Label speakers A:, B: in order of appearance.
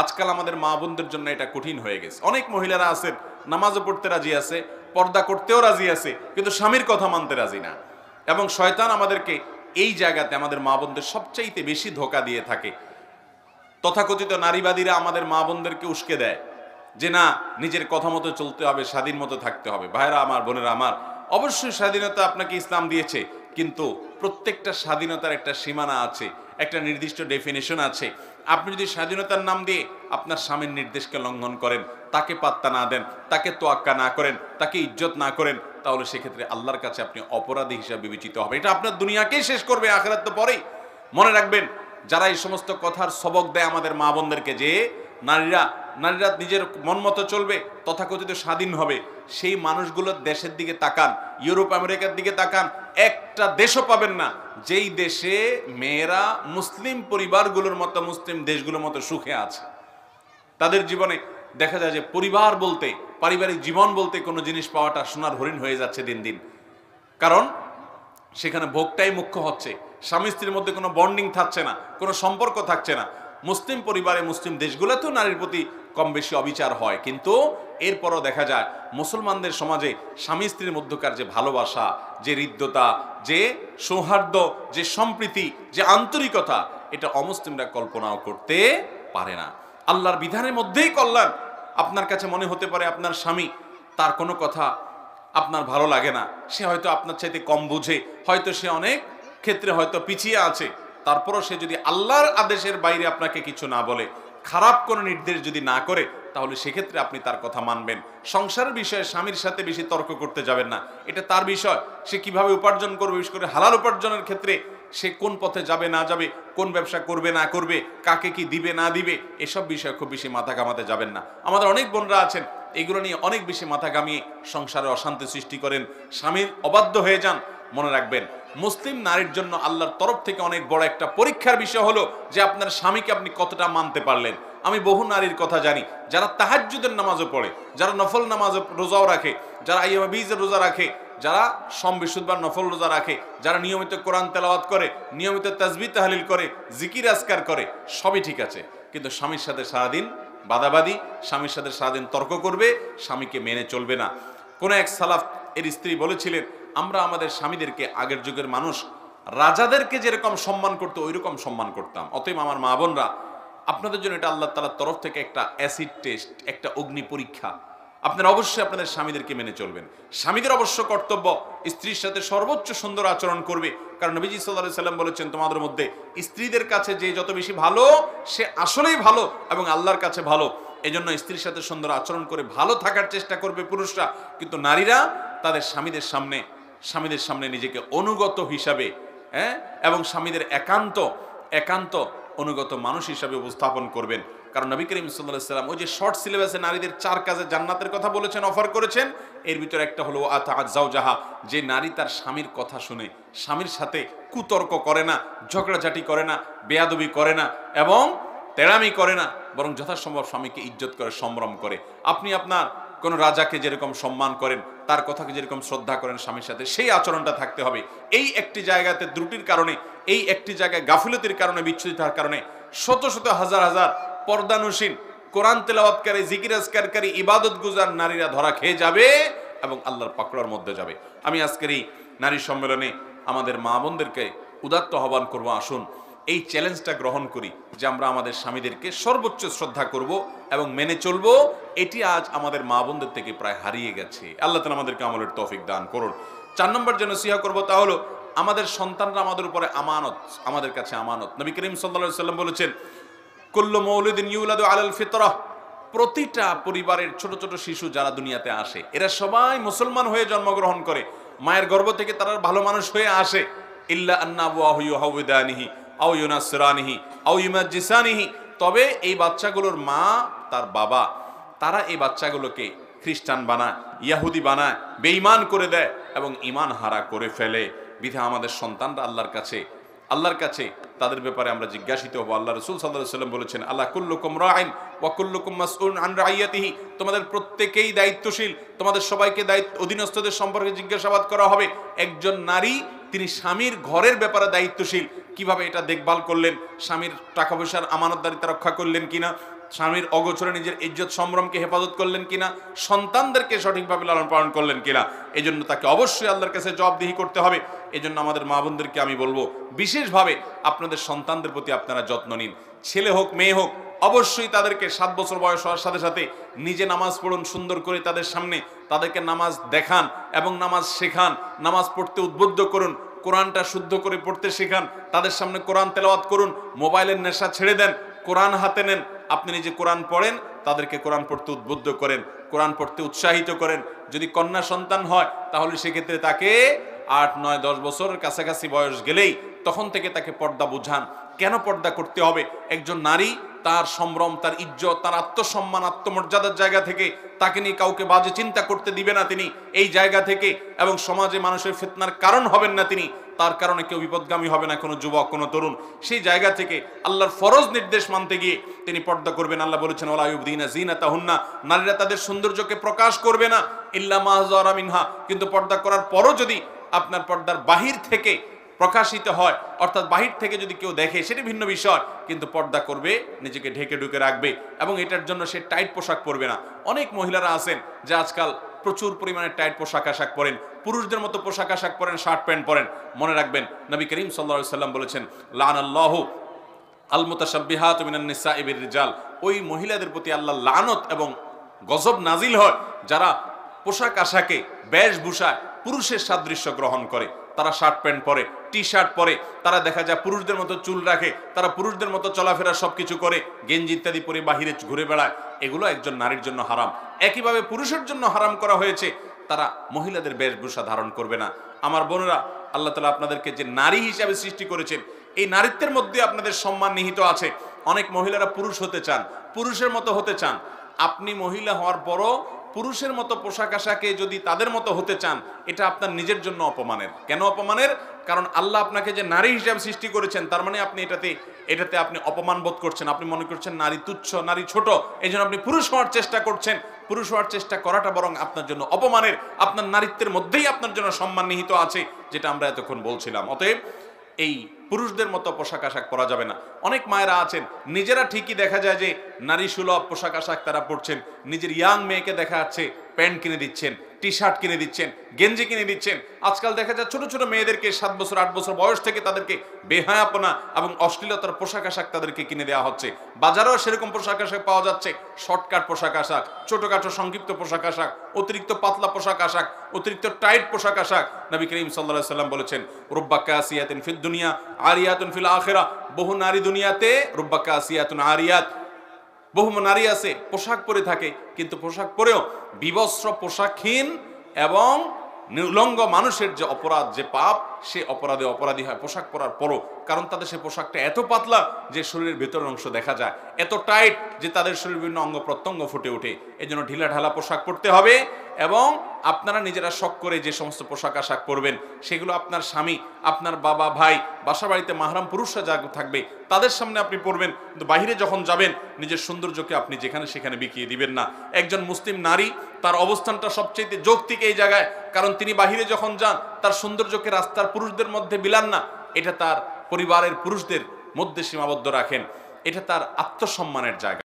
A: আজকাল আমাদের মা বোনদের জন্য এটা কঠিন হয়ে গেছে অনেক মহিলারা আছেন নামাজও পড়তে রাজি আছে পর্দা করতেও রাজি আছে কিন্তু স্বামীর কথা মানতে রাজি না এবং শয়তান আমাদেরকে এই জায়গাতে আমাদের মা বোনদের সবচাইতে বেশি ধোকা দিয়ে থাকে তথাকথিত নারীবাদীরা আমাদের মা বোনদেরকে উস্কে দেয় যে না নিজের কথা মতো চলতে হবে স্বাধীন মতো থাকতে হবে ভাইরা আমার বোনেরা আমার অবশ্যই স্বাধীনতা আপনাকে ইসলাম দিয়েছে কিন্তু প্রত্যেকটা স্বাধীনতার একটা সীমানা আছে একটা নির্দিষ্ট ডেফিনেশন আছে আপনি যদি স্বাধীনতার নাম দিয়ে আপনার স্বামীর নির্দেশকে লঙ্ঘন করেন তাকে পাত্তা না দেন তাকে তোয়াক্কা না করেন তাকে ইজ্জত না করেন তাহলে সেক্ষেত্রে আল্লাহর কাছে আপনি অপরাধী হিসাবে বিবেচিত হবে এটা আপনার দুনিয়াকেই শেষ করবে আখেরাত তো পরেই মনে রাখবেন যারা এই সমস্ত কথার সবক দেয় আমাদের মা বোনদেরকে যে নারীরা নারীরা নিজের মন মতো চলবে তথাকথিত স্বাধীন হবে সেই মানুষগুলোর দেশের দিকে তাকান ইউরোপ আমেরিকার দিকে তাকান একটা দেশও পাবেন না যেই দেশে মেয়েরা মুসলিম পরিবারগুলোর মতো মুসলিম দেশগুলোর মতো সুখে আছে তাদের জীবনে দেখা যায় যে পরিবার বলতে পারিবারিক জীবন বলতে কোনো জিনিস পাওয়াটা সোনার হরিণ হয়ে যাচ্ছে দিন দিন কারণ সেখানে ভোগটাই মুখ্য হচ্ছে স্বামী স্ত্রীর মধ্যে কোনো বন্ডিং থাকছে না কোনো সম্পর্ক থাকছে না মুসলিম পরিবারে মুসলিম দেশগুলোতেও নারীর প্রতি কম বেশি অবিচার হয় কিন্তু এরপরও দেখা যায় মুসলমানদের সমাজে স্বামী স্ত্রীর মধ্যকার যে ভালোবাসা যে হৃদ্যতা যে সৌহার্দ্য যে সম্প্রীতি যে আন্তরিকতা এটা অমুসলিমরা কল্পনাও করতে পারে না আল্লাহর বিধানের মধ্যেই কল্যাণ আপনার কাছে মনে হতে পারে আপনার স্বামী তার কোনো কথা আপনার ভালো লাগে না সে হয়তো আপনার চাইতে কম বুঝে হয়তো সে অনেক ক্ষেত্রে হয়তো পিছিয়ে আছে তারপরও সে যদি আল্লাহর আদেশের বাইরে আপনাকে কিছু না বলে খারাপ কোনো নির্দেশ যদি না করে তাহলে সেক্ষেত্রে আপনি তার কথা মানবেন সংসারের বিষয়ে স্বামীর সাথে বেশি তর্ক করতে যাবেন না এটা তার বিষয় সে কিভাবে উপার্জন করবে বিশেষ করে হালাল উপার্জনের ক্ষেত্রে সে কোন পথে যাবে না যাবে কোন ব্যবসা করবে না করবে কাকে কি দিবে না দিবে এসব বিষয়ে খুব বেশি মাথা ঘামাতে যাবেন না আমাদের অনেক বোনরা আছেন এগুলো নিয়ে অনেক বেশি মাথা কামিয়ে সংসারে অশান্তি সৃষ্টি করেন স্বামীর অবাধ্য হয়ে যান মনে রাখবেন মুসলিম নারীর জন্য আল্লাহর তরফ থেকে অনেক বড় একটা পরীক্ষার বিষয় হলো যে আপনার স্বামীকে আপনি কতটা মানতে পারলেন আমি বহু নারীর কথা জানি যারা তাহাজ্জুদের নামাজও পড়ে যারা নফল নামাজ রোজাও রাখে যারা আইয়াবিজের রোজা রাখে যারা বা নফল রোজা রাখে যারা নিয়মিত কোরআন তেলাওয়াত করে নিয়মিত তাজবি তাহলিল করে জিকির আজকার করে সবই ঠিক আছে কিন্তু স্বামীর সাথে সারাদিন বাদাবাদি স্বামীর সাথে সারাদিন তর্ক করবে স্বামীকে মেনে চলবে না কোনো এক সালাফ এর স্ত্রী বলেছিলেন আমরা আমাদের স্বামীদেরকে আগের যুগের মানুষ রাজাদেরকে যেরকম সম্মান করতো ওই রকম সম্মান করতাম অতএব আমার মা বোনরা আপনাদের জন্য এটা আল্লাহ তালার তরফ থেকে একটা অ্যাসিড টেস্ট একটা অগ্নি পরীক্ষা আপনারা অবশ্যই আপনাদের স্বামীদেরকে মেনে চলবেন স্বামীদের অবশ্য কর্তব্য স্ত্রীর সাথে সর্বোচ্চ সুন্দর আচরণ করবে কারণ নবীজি সাল্লাহ সাল্লাম বলেছেন তোমাদের মধ্যে স্ত্রীদের কাছে যে যত বেশি ভালো সে আসলেই ভালো এবং আল্লাহর কাছে ভালো এজন্য স্ত্রীর সাথে সুন্দর আচরণ করে ভালো থাকার চেষ্টা করবে পুরুষরা কিন্তু নারীরা তাদের স্বামীদের সামনে স্বামীদের সামনে নিজেকে অনুগত হিসাবে হ্যাঁ এবং স্বামীদের একান্ত একান্ত অনুগত মানুষ হিসাবে উপস্থাপন করবেন কারণ নবী করিম সাল্লাহ সাল্লাম ওই যে শর্ট সিলেবাসে নারীদের চার কাজে জান্নাতের কথা বলেছেন অফার করেছেন এর ভিতরে একটা হলো আতাহাজাও জাহা যে নারী তার স্বামীর কথা শুনে স্বামীর সাথে কুতর্ক করে না ঝগড়াঝাটি করে না বেয়াদবি করে না এবং তেড়ামি করে না বরং যথাসম্ভব স্বামীকে ইজ্জত করে সম্ভ্রম করে আপনি আপনার কোনো রাজাকে যেরকম সম্মান করেন তার কথাকে যেরকম শ্রদ্ধা করেন স্বামীর সাথে সেই আচরণটা থাকতে হবে এই একটি জায়গাতে ত্রুটির কারণে এই একটি জায়গায় গাফিলতির কারণে বিচ্ছুতিতার কারণে শত শত হাজার হাজার পর্দানুসীন কোরআন তেলাওয়াতকারী জিকিরাজকারী ইবাদত গুজার নারীরা ধরা খেয়ে যাবে এবং আল্লাহর পাকড়ার মধ্যে যাবে আমি আজকের এই নারী সম্মেলনে আমাদের মা বোনদেরকে উদাত্ত আহ্বান করবো আসুন এই চ্যালেঞ্জটা গ্রহণ করি যে আমরা আমাদের স্বামীদেরকে সর্বোচ্চ শ্রদ্ধা করব এবং মেনে চলব এটি আজ আমাদের মা বোনদের থেকে প্রায় হারিয়ে গেছে আল্লাহ তালা আমাদেরকে আমলের তফিক দান করুন চার নম্বর যেন সিহা করবো তা হলো আমাদের সন্তানরা আমাদের উপরে আমানত আমাদের কাছে আমানত নবী করিম সাল্লা সাল্লাম বলেছেন কুল্ল মৌলুদ্দিন ইউলাদু আলাল ফিতরহ প্রতিটা পরিবারের ছোট ছোট শিশু যারা দুনিয়াতে আসে এরা সবাই মুসলমান হয়ে জন্মগ্রহণ করে মায়ের গর্ব থেকে তারা ভালো মানুষ হয়ে আসে ইল্লা আন্না আবু আহুদানিহি তবে এই বাচ্চাগুলোর মা তার বাবা তারা এই বাচ্চাগুলোকে খ্রিস্টান বানায় ইয়াহুদি বানায় বেঈমান করে দেয় এবং ইমান হারা করে ফেলে বিধা আমাদের সন্তানরা আল্লাহর কাছে আল্লাহর কাছে তাদের ব্যাপারে আমরা জিজ্ঞাসিত হবো আল্লাহ রসুল সাল্লাহ সাল্লাম বলেছেন আল্লাহ কুল্লুকুম রাইন ওয়াকুল্লুকুম মাসউন আন রাইয়াতিহি তোমাদের প্রত্যেকেই দায়িত্বশীল তোমাদের সবাইকে দায়িত্ব অধীনস্থদের সম্পর্কে জিজ্ঞাসাবাদ করা হবে একজন নারী তিনি স্বামীর ঘরের ব্যাপারে দায়িত্বশীল কিভাবে এটা দেখভাল করলেন স্বামীর টাকা পয়সার আমানতদারিতা রক্ষা করলেন কিনা স্বামীর অগোচরে নিজের ইজ্জত সম্ভ্রমকে হেফাজত করলেন কিনা সন্তানদেরকে সঠিকভাবে লালন পালন করলেন কিনা এই জন্য তাকে অবশ্যই আল্লাহর কাছে জবাবদিহি করতে হবে এই জন্য আমাদের মা বোনদেরকে আমি বলবো বিশেষভাবে আপনাদের সন্তানদের প্রতি আপনারা যত্ন নিন ছেলে হোক মেয়ে হোক অবশ্যই তাদেরকে সাত বছর বয়স হওয়ার সাথে সাথে নিজে নামাজ পড়ুন সুন্দর করে তাদের সামনে তাদেরকে নামাজ দেখান এবং নামাজ শেখান নামাজ পড়তে উদ্বুদ্ধ করুন কোরআনটা শুদ্ধ করে পড়তে শেখান তাদের সামনে কোরআন তেলাওয়াত করুন মোবাইলের নেশা ছেড়ে দেন কোরআন হাতে নেন আপনি নিজে কোরআন পড়েন তাদেরকে কোরআন পড়তে উদ্বুদ্ধ করেন কোরআন পড়তে উৎসাহিত করেন যদি কন্যা সন্তান হয় তাহলে সেক্ষেত্রে তাকে আট নয় দশ বছরের কাছাকাছি বয়স গেলেই তখন থেকে তাকে পর্দা বুঝান কেন পর্দা করতে হবে একজন নারী তার সম্ভ্রম তার ইজ্জত তার আত্মসম্মান আত্মমর্যাদার জায়গা থেকে তাকে নিয়ে কাউকে বাজে চিন্তা করতে দিবে না তিনি এই জায়গা থেকে এবং সমাজে মানুষের ফেতনার কারণ হবেন না তিনি তার কারণে কেউ বিপদগামী হবে না কোনো যুবক কোনো তরুণ সেই জায়গা থেকে আল্লাহর ফরজ নির্দেশ মানতে গিয়ে তিনি পর্দা করবেন আল্লাহ বলেছেন ওলাউদ্দিনা জিনা তাহুন্না নারীরা তাদের সৌন্দর্যকে প্রকাশ করবে না ইল্লা মাহজরা মিনহা কিন্তু পর্দা করার পরও যদি আপনার পর্দার বাহির থেকে প্রকাশিত হয় অর্থাৎ বাহির থেকে যদি কেউ দেখে সেটি ভিন্ন বিষয় কিন্তু পর্দা করবে নিজেকে ঢেকে ঢুকে রাখবে এবং এটার জন্য সে টাইট পোশাক পরবে না অনেক মহিলারা আছেন যে আজকাল প্রচুর পরিমাণে টাইট পোশাক আশাক পরেন পুরুষদের মতো পোশাক আশাক পরেন শার্ট প্যান্ট পরেন মনে রাখবেন নবী করিম সাল্লা সাল্লাম বলেছেন লান আল্লাহ আল মোতাসাবিহাত নিসা ইবির রিজাল ওই মহিলাদের প্রতি আল্লাহ লানত এবং গজব নাজিল হয় যারা পোশাক আশাকে বেশভূষায় পুরুষের সাদৃশ্য গ্রহণ করে তারা শার্ট প্যান্ট পরে টি শার্ট পরে তারা দেখা যায় পুরুষদের মতো চুল রাখে তারা পুরুষদের মতো চলাফেরা সব কিছু করে গেঞ্জি ইত্যাদি পরে বাহিরে ঘুরে বেড়ায় এগুলো একজন নারীর জন্য হারাম একইভাবে পুরুষের জন্য হারাম করা হয়েছে তারা মহিলাদের বেশভূষা ধারণ করবে না আমার বোনেরা আল্লাহ তালা আপনাদেরকে যে নারী হিসাবে সৃষ্টি করেছেন এই নারীত্বের মধ্যে আপনাদের সম্মান নিহিত আছে অনেক মহিলারা পুরুষ হতে চান পুরুষের মতো হতে চান আপনি মহিলা হওয়ার পরও পুরুষের মতো পোশাক আশাকে যদি তাদের মতো হতে চান এটা আপনার নিজের জন্য অপমানের কেন অপমানের কারণ আল্লাহ আপনাকে যে নারী হিসাবে সৃষ্টি করেছেন তার মানে আপনি এটাতে এটাতে আপনি অপমান বোধ করছেন আপনি মনে করছেন নারী তুচ্ছ নারী ছোট এই আপনি পুরুষ হওয়ার চেষ্টা করছেন পুরুষ হওয়ার চেষ্টা করাটা বরং আপনার জন্য অপমানের আপনার নারীত্বের মধ্যেই আপনার জন্য সম্মান নিহিত আছে যেটা আমরা এতক্ষণ বলছিলাম অতএব এই পুরুষদের মতো পোশাক আশাক পরা যাবে না অনেক মায়েরা আছেন নিজেরা ঠিকই দেখা যায় যে নারী সুলভ পোশাক আশাক তারা পরছেন নিজের ইয়াং মেয়েকে দেখা যাচ্ছে প্যান্ট কিনে দিচ্ছেন টি শার্ট কিনে দিচ্ছেন গেঞ্জি কিনে দিচ্ছেন আজকাল দেখা যায় ছোট ছোট মেয়েদেরকে সাত বছর আট বছর বয়স থেকে তাদেরকে বেহায়াপনা এবং অশ্লীলতার পোশাক আশাক তাদেরকে কিনে দেওয়া হচ্ছে বাজারেও সেরকম পোশাক আশাক পাওয়া যাচ্ছে শর্টকাট পোশাক আশাক ছোটোখাটো সংক্ষিপ্ত পোশাক আশাক অতিরিক্ত পাতলা পোশাক আশাক অতিরিক্ত টাইট পোশাক আশাক নবী করিম সাল্লা সাল্লাম বলেছেন রুব্বা কাসিয়াতিন ফিল দুনিয়া আরিয়াতুন ফিল আখেরা বহু নারী দুনিয়াতে রুব্বা কাসিয়াতুন আরিয়াত বহু নারী আছে পোশাক পরে থাকে কিন্তু পোশাক পরেও বিবস্ত্র পোশাকহীন এবং নির্লঙ্গ মানুষের যে অপরাধ যে পাপ সে অপরাধে অপরাধী হয় পোশাক পরার পরও কারণ তাদের সে পোশাকটা এত পাতলা যে শরীরের ভেতরের অংশ দেখা যায় এত টাইট যে তাদের শরীর বিভিন্ন অঙ্গ প্রত্যঙ্গ ফুটে ওঠে জন্য ঢিলা ঢালা পোশাক পরতে হবে এবং আপনারা নিজেরা শখ করে যে সমস্ত পোশাক আশাক পরবেন সেগুলো আপনার স্বামী আপনার বাবা ভাই বাসা বাড়িতে মাহারাম পুরুষরা যা থাকবে তাদের সামনে আপনি পরবেন কিন্তু বাহিরে যখন যাবেন নিজের সৌন্দর্যকে আপনি যেখানে সেখানে বিকিয়ে দিবেন না একজন মুসলিম নারী তার অবস্থানটা সবচেয়ে যৌক্তিক এই জায়গায় কারণ তিনি বাহিরে যখন যান তার সৌন্দর্যকে রাস্তার পুরুষদের মধ্যে বিলান না এটা তার পরিবারের পুরুষদের মধ্যে সীমাবদ্ধ রাখেন এটা তার আত্মসম্মানের জায়গা